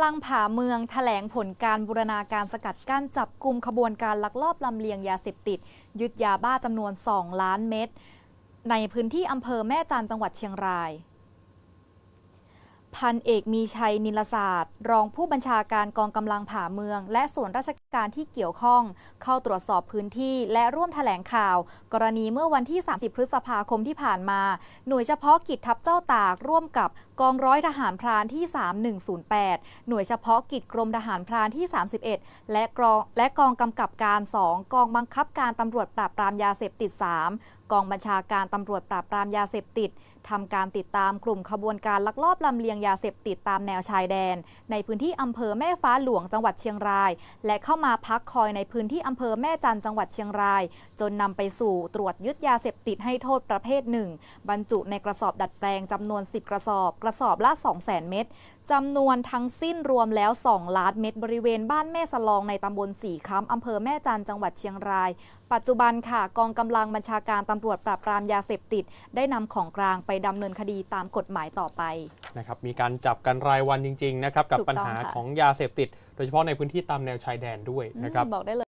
ำลังผาเมืองถแถลงผลการบูรณาการสกัดกั้นจับกลุ่มขบวนการลักลอบลำเลียงยาเสพติดยึดยาบ้าจำนวน 2 ล้านเม็ดในพื้นที่อำเภอแม่จันจังหวัดเชียงรายพันเอกมีชัยนิลศาสตร์ รองผู้บัญชาการกองกำลังผ่าเมือง และส่วนราชการที่เกี่ยวข้องเข้าตรวจสอบพื้นที่ และร่วมถแถลงข่าว กรณีเมื่อวันที่ 30 พฤษภาคมที่ผ่านมา หน่วยเฉพาะกิจทัพเจ้าตากร่วมกับกองร้อยทหารพรานที่ 3108 หน่วยเฉพาะกิจกรมทหารพรานที่ 31 และกองและกองกำกับการ 2 กองบังคับการตำรวจปราบปรามยาเสพติด 3กองบัญชาการตำรวจปราบปรามยาเสพติดทำการติดตามกลุ่มขบวนการลักลอบลำเลียงยาเสพติดตามแนวชายแดน ในพื้นที่อำเภอแม่ฟ้าหลวงจังหวัดเชียงราย และเข้ามาพักคอยในพื้นที่อำเภอแม่จันจังหวัดเชียงราย จนนำไปสู่ตรวจยึดยาเสพติดให้โทษประเภทหนึ่งบรรจุในกระสอบดัดแปลงจำนวน 10 กระสอบกระสอบละ 200,000 เม็ดจำนวนทั้งสิ้นรวมแล้ว 2ล้านเม็ดบริเวณบ้านแม่สลองในตำบลสีค้ำอำเภอแม่จันจังหวัดเชียงรายปัจจุบันค่ะ กองกำลังบัญชาการตำรวจปราบปรามยาเสพติดได้นำของกลางไปดำเนินคดีตามกฎหมายต่อไป นะครับ มีการจับกันรายวันจริงๆนะครับ กับปัญหาของยาเสพติด โดยเฉพาะในพื้นที่ตามแนวชายแดนด้วยนะครับบอกได้เลย